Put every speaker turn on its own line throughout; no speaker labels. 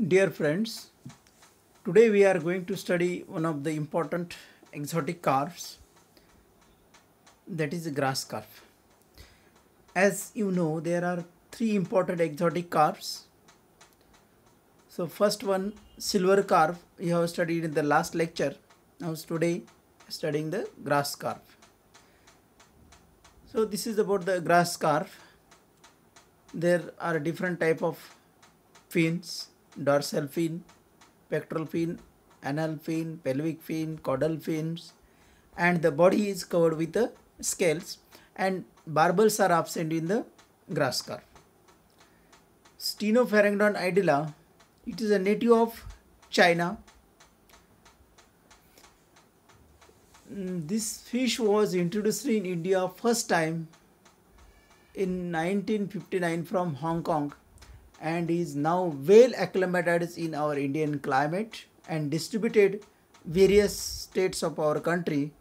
Dear friends, today we are going to study one of the important exotic carves that is the grass carve. As you know there are three important exotic carves. So first one silver carve we have studied in the last lecture. Now today studying the grass carve. So this is about the grass carve. There are different type of fins dorsal fin, pectoral fin, anal fin, pelvic fin, caudal fins and the body is covered with the scales and barbels are absent in the grass carp. Stenopharyngodon idila, it is a native of China. Mm, this fish was introduced in India first time in 1959 from Hong Kong and is now well acclimated in our Indian climate and distributed various states of our country.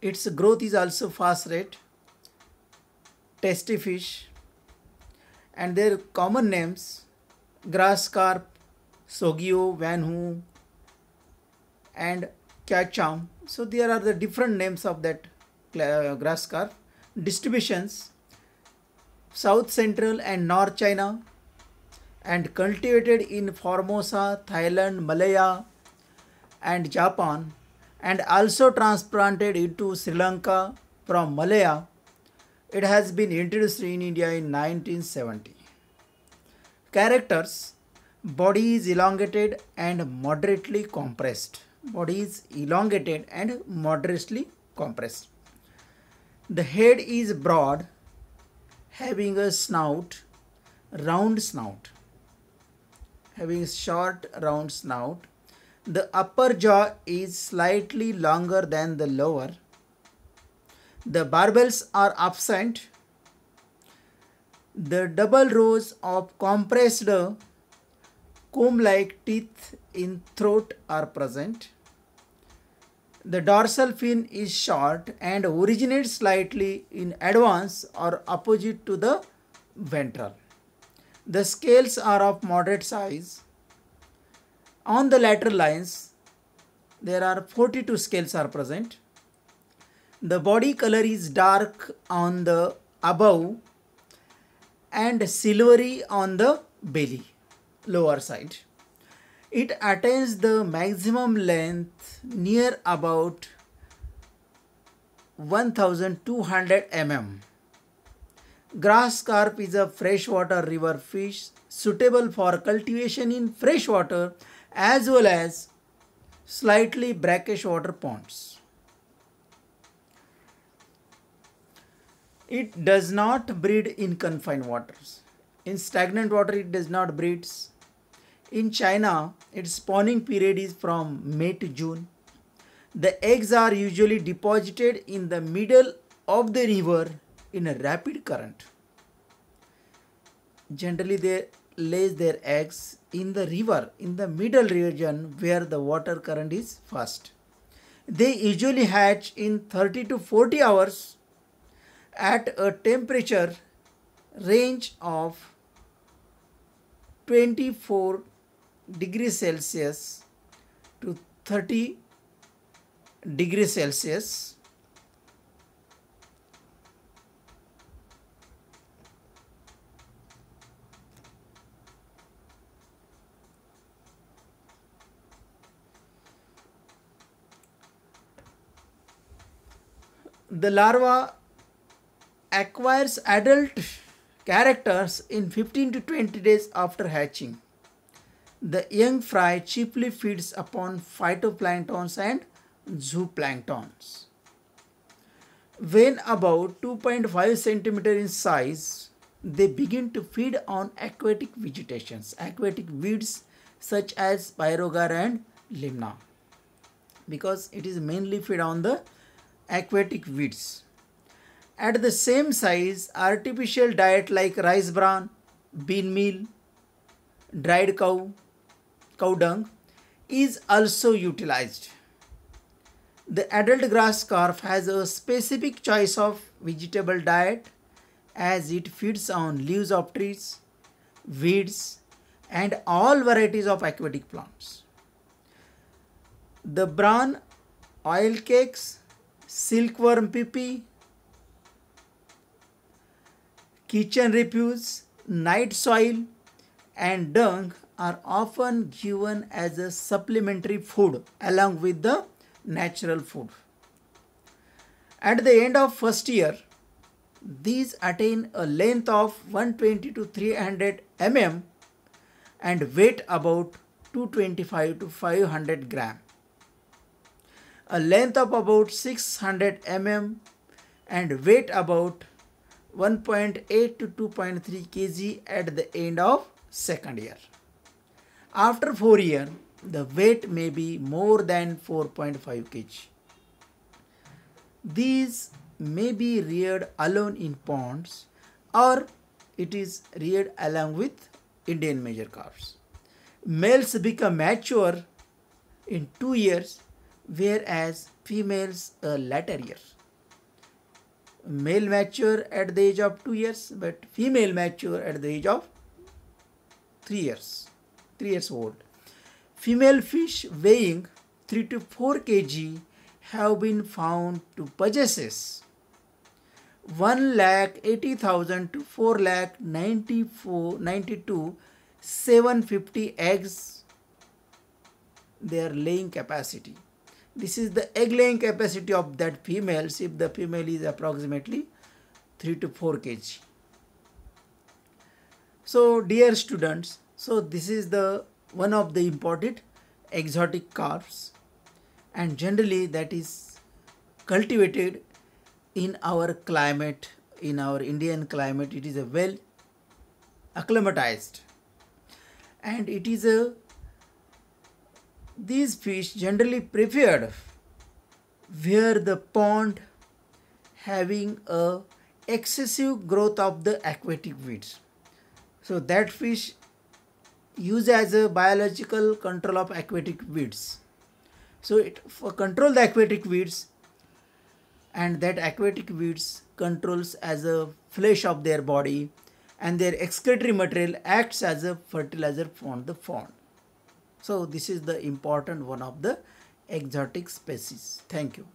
Its growth is also fast rate, Testy fish and their common names grass carp, sogio, vanhu and cacham. So there are the different names of that uh, grass carp distributions south central and north china and cultivated in Formosa, Thailand, Malaya and Japan and also transplanted into Sri Lanka from Malaya. It has been introduced in India in 1970. Characters Body is elongated and moderately compressed. Body is elongated and moderately compressed. The head is broad, having a snout, round snout having short round snout. The upper jaw is slightly longer than the lower. The barbels are absent. The double rows of compressed comb-like teeth in throat are present. The dorsal fin is short and originates slightly in advance or opposite to the ventral. The scales are of moderate size. On the lateral lines, there are 42 scales are present. The body color is dark on the above and silvery on the belly, lower side. It attains the maximum length near about 1200 mm. Grass carp is a freshwater river fish suitable for cultivation in freshwater as well as slightly brackish water ponds. It does not breed in confined waters. In stagnant water, it does not breed. In China, its spawning period is from May to June. The eggs are usually deposited in the middle of the river in a rapid current. Generally, they lays their eggs in the river in the middle region where the water current is fast. They usually hatch in 30 to 40 hours at a temperature range of 24 degrees Celsius to 30 degrees Celsius the larva acquires adult characters in 15 to 20 days after hatching. The young fry chiefly feeds upon phytoplanktons and zooplanktons. When about 2.5 centimeter in size, they begin to feed on aquatic vegetations, aquatic weeds such as pyrogar and limna because it is mainly fed on the aquatic weeds. At the same size, artificial diet like rice bran, bean meal, dried cow, cow dung is also utilized. The adult grass carp has a specific choice of vegetable diet as it feeds on leaves of trees, weeds and all varieties of aquatic plants. The bran, oil cakes, silkworm pupae, kitchen refuse, night soil and dung are often given as a supplementary food along with the natural food. At the end of first year, these attain a length of 120 to 300 mm and weight about 225 to 500 gram a length of about 600 mm and weight about 1.8 to 2.3 kg at the end of second year. After 4 year, the weight may be more than 4.5 kg. These may be reared alone in ponds or it is reared along with Indian major calves. Males become mature in 2 years whereas females a later year. Male mature at the age of 2 years, but female mature at the age of 3 years, 3 years old. Female fish weighing 3 to 4 kg have been found to possess 1 lakh 80,000 to 4 lakh 94, 92, 750 eggs their laying capacity. This is the egg laying capacity of that females if the female is approximately 3 to 4 kg. So dear students, so this is the one of the imported exotic calves and generally that is cultivated in our climate, in our Indian climate, it is a well acclimatized and it is a these fish generally preferred where the pond having a excessive growth of the aquatic weeds. So that fish used as a biological control of aquatic weeds. So it control the aquatic weeds and that aquatic weeds controls as a flesh of their body and their excretory material acts as a fertilizer for the pond. So this is the important one of the exotic species. Thank you.